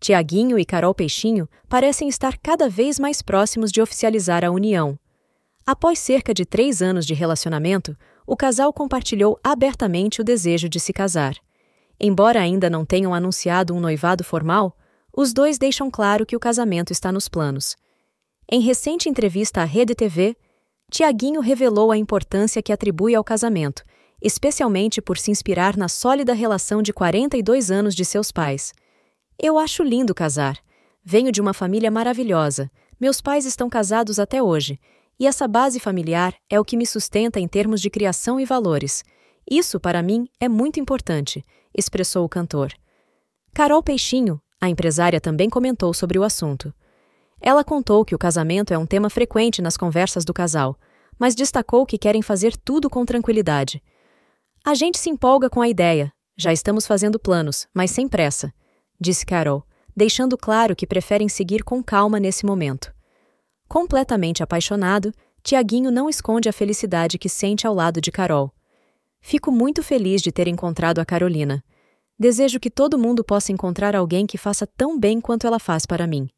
Tiaguinho e Carol Peixinho parecem estar cada vez mais próximos de oficializar a união. Após cerca de três anos de relacionamento, o casal compartilhou abertamente o desejo de se casar. Embora ainda não tenham anunciado um noivado formal, os dois deixam claro que o casamento está nos planos. Em recente entrevista à Rede TV, Tiaguinho revelou a importância que atribui ao casamento, especialmente por se inspirar na sólida relação de 42 anos de seus pais. Eu acho lindo casar. Venho de uma família maravilhosa. Meus pais estão casados até hoje. E essa base familiar é o que me sustenta em termos de criação e valores. Isso, para mim, é muito importante, expressou o cantor. Carol Peixinho, a empresária, também comentou sobre o assunto. Ela contou que o casamento é um tema frequente nas conversas do casal, mas destacou que querem fazer tudo com tranquilidade. A gente se empolga com a ideia, já estamos fazendo planos, mas sem pressa disse Carol, deixando claro que preferem seguir com calma nesse momento. Completamente apaixonado, Tiaguinho não esconde a felicidade que sente ao lado de Carol. Fico muito feliz de ter encontrado a Carolina. Desejo que todo mundo possa encontrar alguém que faça tão bem quanto ela faz para mim.